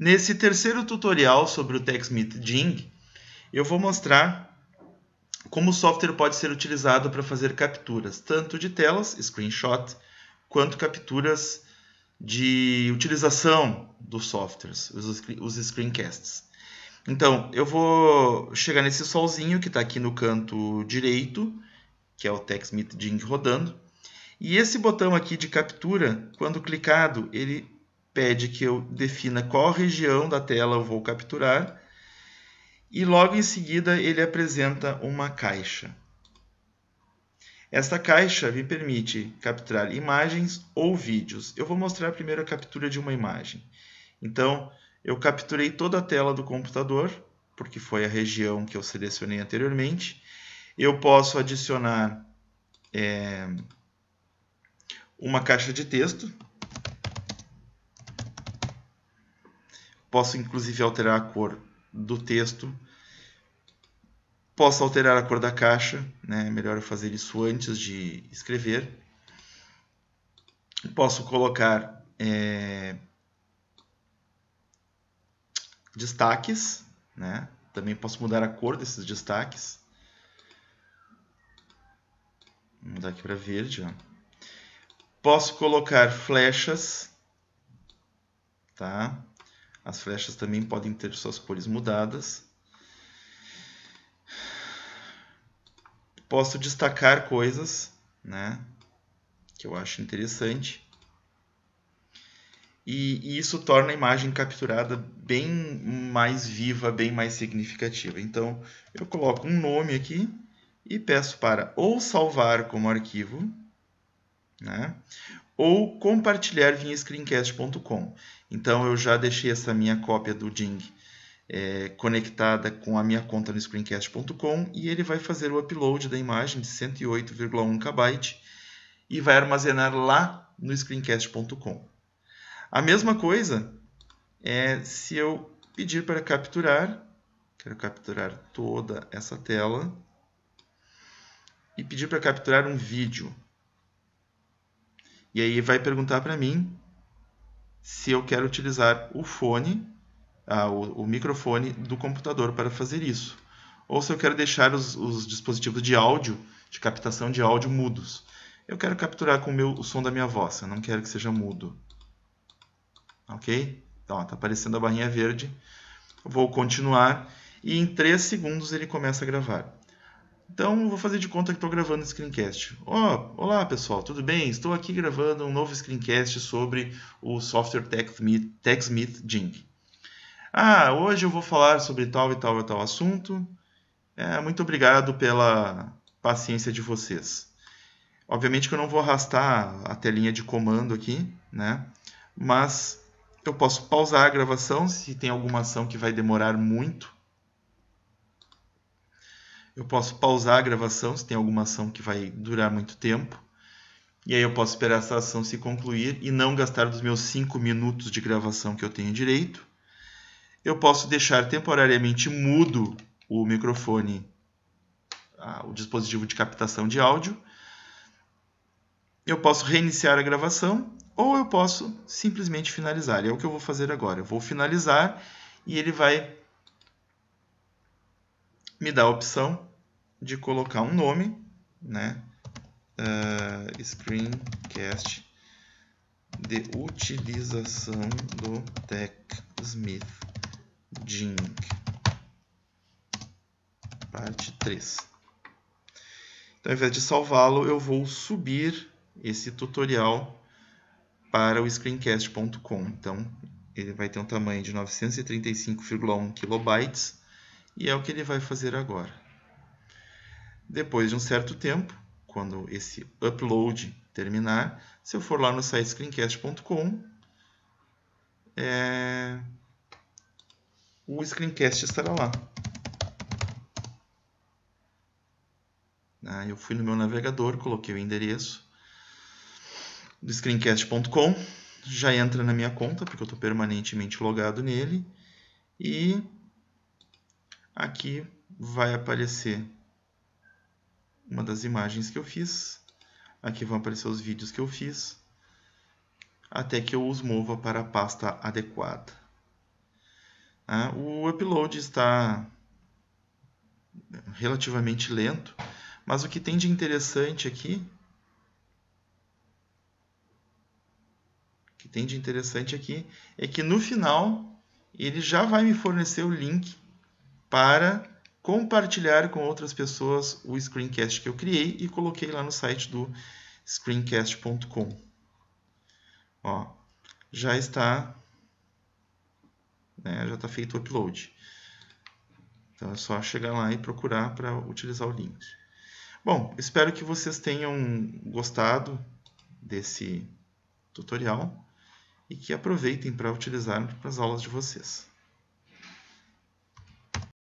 Nesse terceiro tutorial sobre o TechSmith Jing, eu vou mostrar como o software pode ser utilizado para fazer capturas tanto de telas, screenshot, quanto capturas de utilização dos softwares, os screencasts. Então, eu vou chegar nesse solzinho que está aqui no canto direito, que é o TechSmith Jing rodando. E esse botão aqui de captura, quando clicado, ele pede que eu defina qual região da tela eu vou capturar e logo em seguida ele apresenta uma caixa. Esta caixa me permite capturar imagens ou vídeos. Eu vou mostrar primeiro a captura de uma imagem. Então, eu capturei toda a tela do computador, porque foi a região que eu selecionei anteriormente. Eu posso adicionar é, uma caixa de texto, Posso inclusive alterar a cor do texto. Posso alterar a cor da caixa, né? É melhor eu fazer isso antes de escrever. Posso colocar é, destaques, né? também posso mudar a cor desses destaques. Vou mudar aqui para verde. Ó. Posso colocar flechas, tá? As flechas também podem ter suas cores mudadas. Posso destacar coisas, né? Que eu acho interessante. E, e isso torna a imagem capturada bem mais viva, bem mais significativa. Então, eu coloco um nome aqui e peço para ou salvar como arquivo, né? ou compartilhar via screencast.com. Então eu já deixei essa minha cópia do Ding é, conectada com a minha conta no screencast.com e ele vai fazer o upload da imagem de 108,1 KB e vai armazenar lá no screencast.com. A mesma coisa é se eu pedir para capturar, quero capturar toda essa tela e pedir para capturar um vídeo. E aí vai perguntar para mim se eu quero utilizar o fone, ah, o, o, microfone do computador para fazer isso, ou se eu quero deixar os, os dispositivos de áudio, de captação de áudio mudos. Eu quero capturar com o, meu, o som da minha voz, eu não quero que seja mudo. Ok? Então, está aparecendo a barrinha verde. Vou continuar e em 3 segundos ele começa a gravar. Então vou fazer de conta que estou gravando um screencast. Oh, olá pessoal, tudo bem? Estou aqui gravando um novo screencast sobre o software TechSmith, TechSmith Jing. Ah, hoje eu vou falar sobre tal e tal e tal assunto. É, muito obrigado pela paciência de vocês. Obviamente que eu não vou arrastar a telinha de comando aqui, né? Mas eu posso pausar a gravação se tem alguma ação que vai demorar muito eu posso pausar a gravação se tem alguma ação que vai durar muito tempo. E aí eu posso esperar essa ação se concluir e não gastar dos meus 5 minutos de gravação que eu tenho direito. Eu posso deixar temporariamente mudo o microfone, o dispositivo de captação de áudio. Eu posso reiniciar a gravação ou eu posso simplesmente finalizar. E é o que eu vou fazer agora. Eu vou finalizar e ele vai me dá a opção de colocar um nome, né? Uh, screencast de utilização do TechSmith Jing, parte 3. Então, ao invés de salvá-lo, eu vou subir esse tutorial para o screencast.com. Então, ele vai ter um tamanho de 935,1 kilobytes e é o que ele vai fazer agora. Depois de um certo tempo, quando esse upload terminar, se eu for lá no site screencast.com, é... o screencast estará lá. Ah, eu fui no meu navegador, coloquei o endereço do screencast.com, já entra na minha conta, porque eu estou permanentemente logado nele, e Aqui vai aparecer uma das imagens que eu fiz. Aqui vão aparecer os vídeos que eu fiz, até que eu os mova para a pasta adequada. Ah, o upload está relativamente lento, mas o que tem de interessante aqui o que tem de interessante aqui é que no final ele já vai me fornecer o link para compartilhar com outras pessoas o screencast que eu criei e coloquei lá no site do screencast.com. Ó, já está né, já está feito o upload. Então é só chegar lá e procurar para utilizar o link. Bom, espero que vocês tenham gostado desse tutorial e que aproveitem para utilizar para as aulas de vocês.